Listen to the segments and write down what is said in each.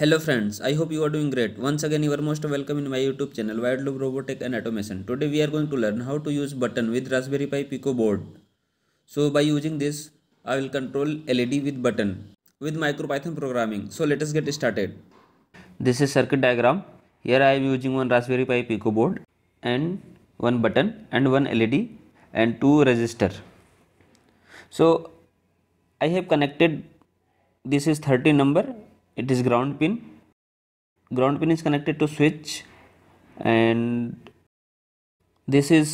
Hello friends, I hope you are doing great. Once again you are most welcome in my YouTube channel Wired Loop Robotic and Automation. Today we are going to learn how to use button with Raspberry Pi Pico board. So by using this, I will control LED with button with MicroPython programming. So let us get started. This is circuit diagram. Here I am using one Raspberry Pi Pico board and one button and one LED and two resistor. So I have connected this is 30 number it is ground pin ground pin is connected to switch and this is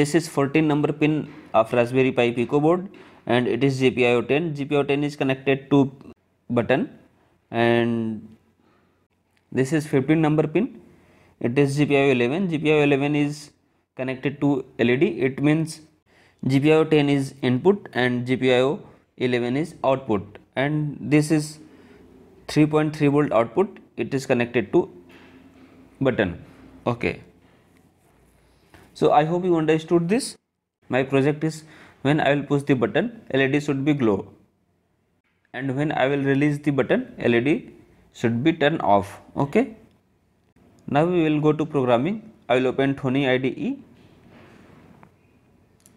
this is 14 number pin of raspberry pi pico board and it is gpio 10 gpio 10 is connected to button and this is 15 number pin it is gpio 11 gpio 11 is connected to led it means gpio 10 is input and gpio 11 is output and this is 3.3 volt output it is connected to button okay so i hope you understood this my project is when i will push the button led should be glow and when i will release the button led should be turn off okay now we will go to programming i will open Tony ide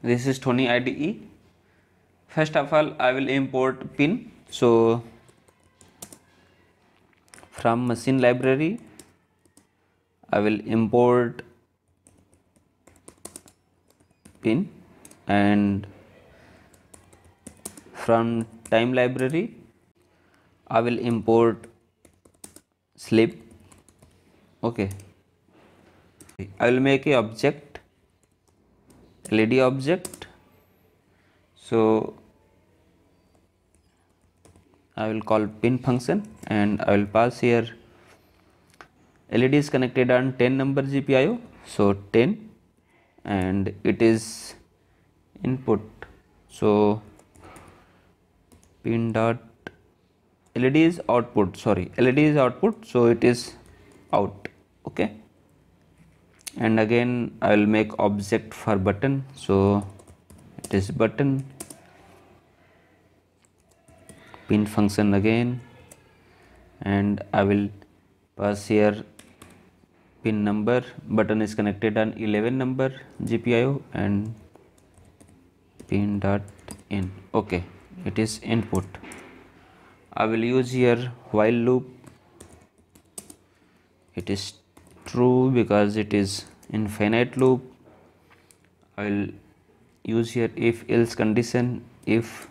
this is Tony ide first of all i will import pin so from machine library I will import pin and from time library I will import slip okay I will make a object LED object so I will call pin function and I will pass here LED is connected on 10 number GPIO so 10 and it is input so pin dot LED is output sorry LED is output so it is out okay and again I will make object for button so it is button pin function again and I will pass here pin number button is connected on 11 number GPIO and pin dot in okay it is input I will use here while loop it is true because it is infinite loop I will use here if else condition if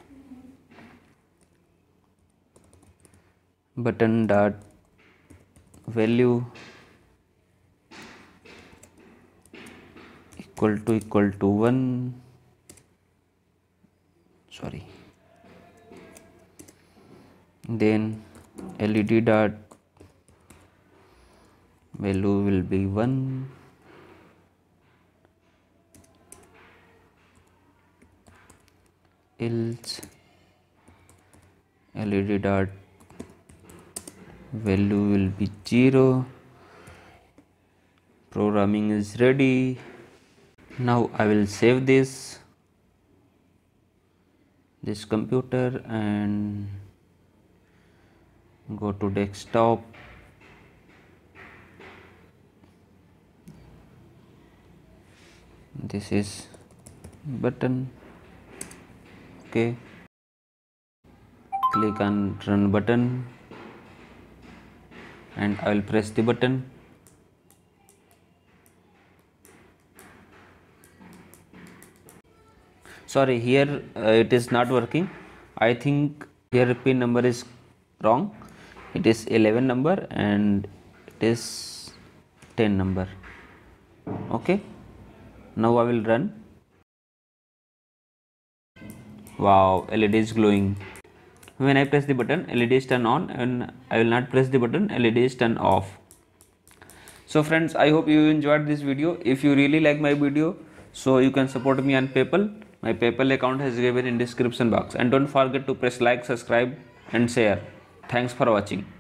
button dot value equal to equal to 1 sorry then led dot value will be 1 else led dot value will be 0 programming is ready now I will save this this computer and go to desktop this is button okay click on run button and I will press the button sorry here uh, it is not working I think here pin number is wrong it is 11 number and it is 10 number okay now I will run wow LED is glowing when I press the button LED is turn on and I will not press the button LED is turn off. So friends I hope you enjoyed this video. If you really like my video so you can support me on PayPal. My PayPal account has given in description box and don't forget to press like, subscribe and share. Thanks for watching.